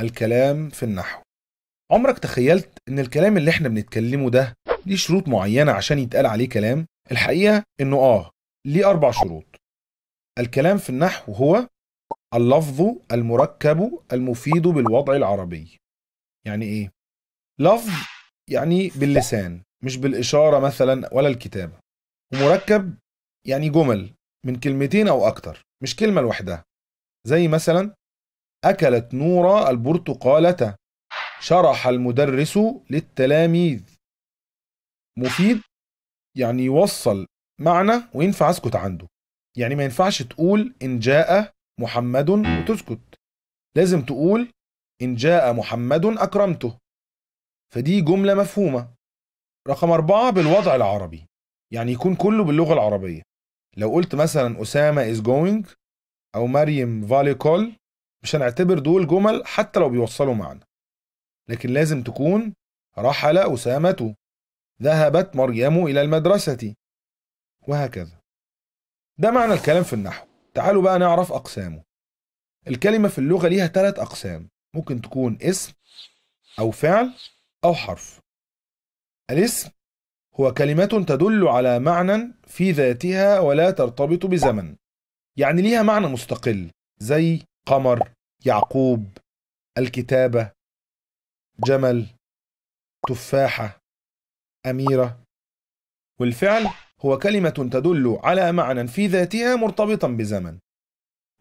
الكلام في النحو عمرك تخيلت ان الكلام اللي احنا بنتكلمه ده ليه شروط معينة عشان يتقال عليه كلام الحقيقة انه اه ليه اربع شروط الكلام في النحو هو اللفظ المركب المفيد بالوضع العربي يعني ايه لفظ يعني باللسان مش بالإشارة مثلا ولا الكتابة ومركب يعني جمل من كلمتين أو أكتر مش كلمة لوحدها زي مثلا أكلت نورا البرتقالة شرح المدرس للتلاميذ مفيد يعني يوصل معنى وينفع اسكت عنده يعني ما ينفعش تقول إن جاء محمد وتسكت لازم تقول إن جاء محمد أكرمته فدي جملة مفهومة رقم أربعة بالوضع العربي يعني يكون كله باللغة العربية لو قلت مثلا أسامة is going أو مريم فالي كول مش هنعتبر دول جمل حتى لو بيوصلوا معنى لكن لازم تكون رحل أسامة ذهبت مريم إلى المدرسة وهكذا ده معنى الكلام في النحو تعالوا بقى نعرف أقسامه الكلمة في اللغة ليها ثلاث أقسام ممكن تكون اسم أو فعل أو حرف الاسم هو كلمة تدل على معنى في ذاتها ولا ترتبط بزمن يعني ليها معنى مستقل زي قمر يعقوب الكتابة جمل تفاحة أميرة والفعل هو كلمة تدل على معنى في ذاتها مرتبطا بزمن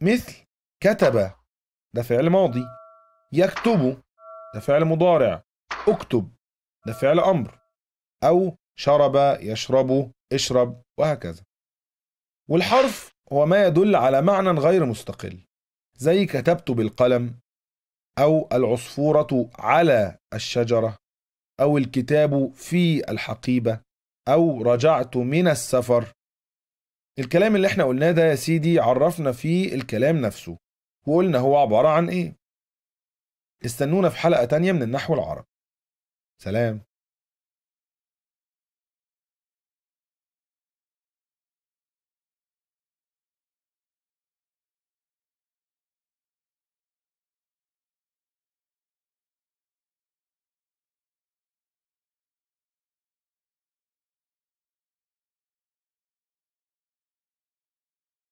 مثل كتب ده فعل ماضي يكتب ده فعل مضارع اكتب ده فعل أمر أو شرب يشرب اشرب وهكذا والحرف هو ما يدل على معنى غير مستقل زي كتبت بالقلم أو العصفورة على الشجرة أو الكتاب في الحقيبة أو رجعت من السفر الكلام اللي احنا قلناه ده يا سيدي عرفنا فيه الكلام نفسه وقلنا هو عبارة عن ايه استنونا في حلقة تانية من النحو العربي سلام